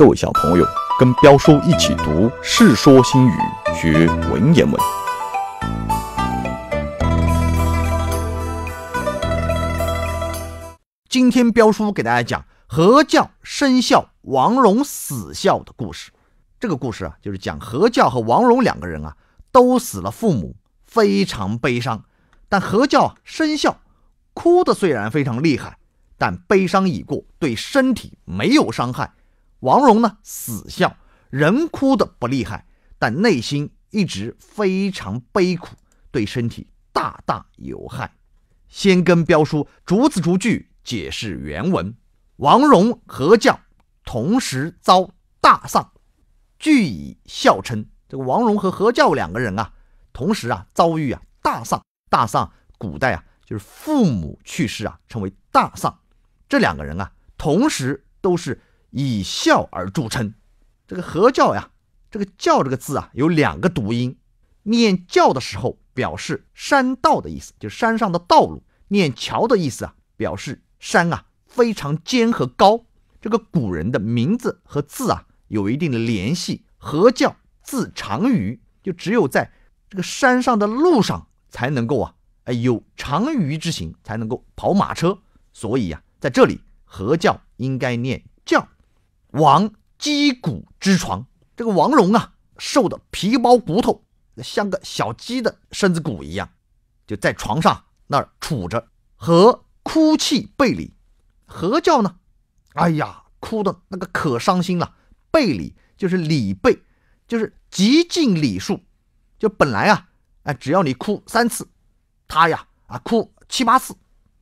各位小朋友，跟彪叔一起读《世说新语》，学文言文。今天彪叔给大家讲何教生孝、王戎死孝的故事。这个故事啊，就是讲何教和王戎两个人啊，都死了父母，非常悲伤。但何教啊生孝，哭的虽然非常厉害，但悲伤已过，对身体没有伤害。王戎呢，死孝，人哭的不厉害，但内心一直非常悲苦，对身体大大有害。先跟标叔逐字逐句解释原文：王戎何教，同时遭大丧，据以孝称。这个王戎和何教两个人啊，同时啊遭遇啊大丧，大丧，古代啊就是父母去世啊，称为大丧。这两个人啊，同时都是。以孝而著称，这个“何教”呀，这个“教”这个字啊，有两个读音。念“教”的时候，表示山道的意思，就山上的道路；念“桥”的意思啊，表示山啊非常尖和高。这个古人的名字和字啊有一定的联系，“何教”字长于，就只有在这个山上的路上才能够啊，哎有长于之行，才能够跑马车。所以呀，在这里“何教”应该念。王击鼓之床，这个王戎啊，瘦的皮包骨头，像个小鸡的身子骨一样，就在床上那儿杵着，和哭泣背里，何教呢？哎呀，哭的那个可伤心了。背里就是礼背，就是极尽礼数。就本来啊，哎，只要你哭三次，他呀，啊，哭七八次。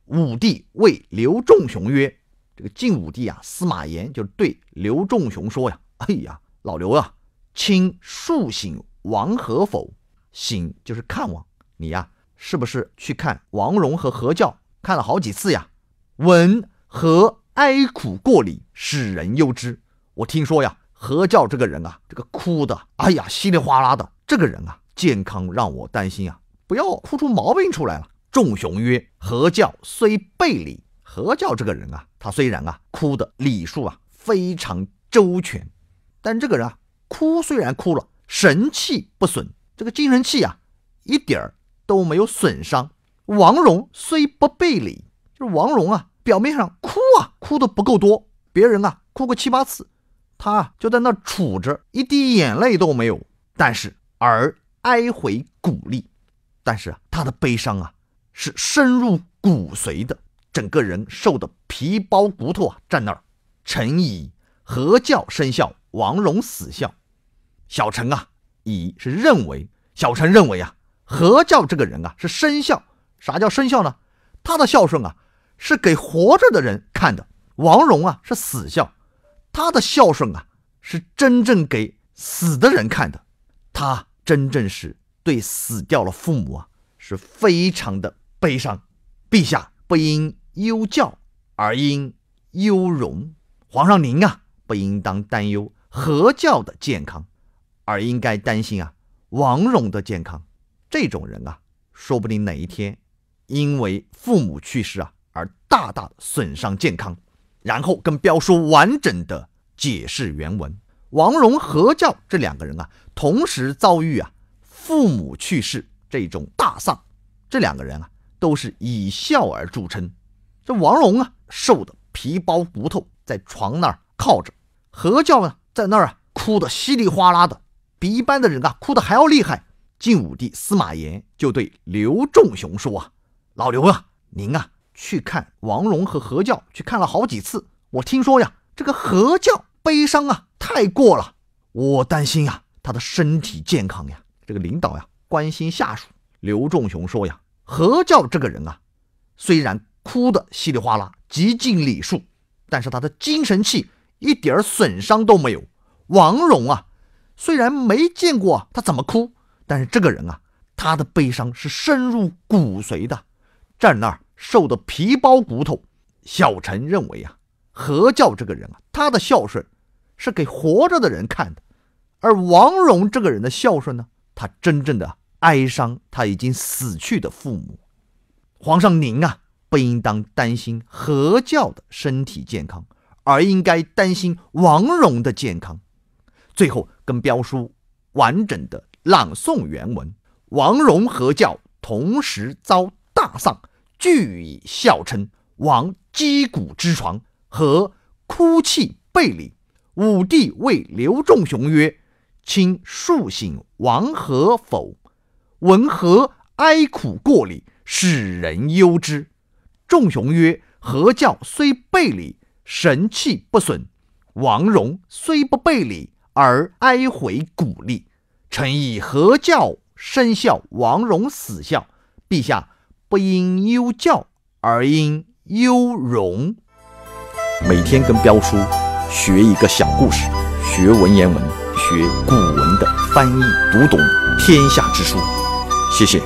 武帝谓刘仲雄曰。这个晋武帝啊，司马炎就对刘仲雄说呀：“哎呀，老刘啊，卿数省王何否？省就是看望你呀，是不是去看王戎和何教？看了好几次呀。闻何哀苦过礼，使人忧之。我听说呀，何教这个人啊，这个哭的，哎呀，稀里哗啦的。这个人啊，健康让我担心啊，不要哭出毛病出来了。”仲雄曰：“何教虽背礼。”何教这个人啊，他虽然啊哭的礼数啊非常周全，但这个人啊哭虽然哭了，神气不损，这个精神气啊一点儿都没有损伤。王戎虽不背礼，就是王戎啊表面上哭啊哭的不够多，别人啊哭个七八次，他就在那杵着一滴眼泪都没有，但是而哀回鼓励，但是啊他的悲伤啊是深入骨髓的。整个人瘦的皮包骨头啊，站那儿。臣以何教生孝，王戎死孝。小陈啊，以是认为，小陈认为啊，何教这个人啊是生孝。啥叫生孝呢？他的孝顺啊是给活着的人看的。王戎啊是死孝，他的孝顺啊是真正给死的人看的。他真正是对死掉了父母啊是非常的悲伤，陛下。不因忧教而因忧荣，皇上您啊，不应当担忧何教的健康，而应该担心啊王荣的健康。这种人啊，说不定哪一天因为父母去世啊而大大损伤健康，然后跟标叔完整的解释原文。王荣、何教这两个人啊，同时遭遇啊父母去世这种大丧，这两个人啊。都是以孝而著称。这王戎啊，瘦的皮包骨头，在床那儿靠着；何教呢，在那儿啊，哭的稀里哗啦的，比一般的人啊，哭的还要厉害。晋武帝司马炎就对刘仲雄说：“啊，老刘啊，您啊，去看王戎和何教，去看了好几次。我听说呀，这个何教悲伤啊，太过了。我担心啊，他的身体健康呀。这个领导呀，关心下属。”刘仲雄说：“呀。”何教这个人啊，虽然哭得稀里哗啦，极尽礼数，但是他的精神气一点儿损伤都没有。王戎啊，虽然没见过他怎么哭，但是这个人啊，他的悲伤是深入骨髓的，站那儿瘦得皮包骨头。小陈认为啊，何教这个人啊，他的孝顺是给活着的人看的，而王戎这个人的孝顺呢，他真正的。哀伤他已经死去的父母，皇上您啊，不应当担心何教的身体健康，而应该担心王戎的健康。最后，跟标叔完整的朗诵原文：王戎何教同时遭大丧，俱以孝称。王击鼓之床，何哭泣背礼。武帝谓刘仲雄曰：“卿数醒王何否？”文和哀苦过礼，使人忧之。仲雄曰：“何教虽背礼，神气不损。王戎虽不背礼，而哀悔鼓立。臣以何教生孝，王戎死孝。陛下不应忧教，而应忧荣。”每天跟彪叔学一个小故事，学文言文，学古文的翻译，读懂天下之书。谢谢。